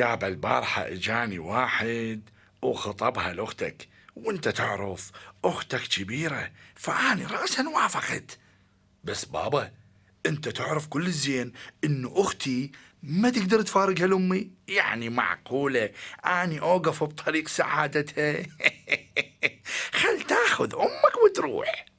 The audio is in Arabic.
بل البارحة اجاني واحد وخطبها لأختك وانت تعرف أختك كبيرة فأني رأسا وافقت بس بابا انت تعرف كل الزين انه اختي ما تقدر تفارقها لامي يعني معقولة اني اوقف بطريق سعادتها خل تاخذ امك وتروح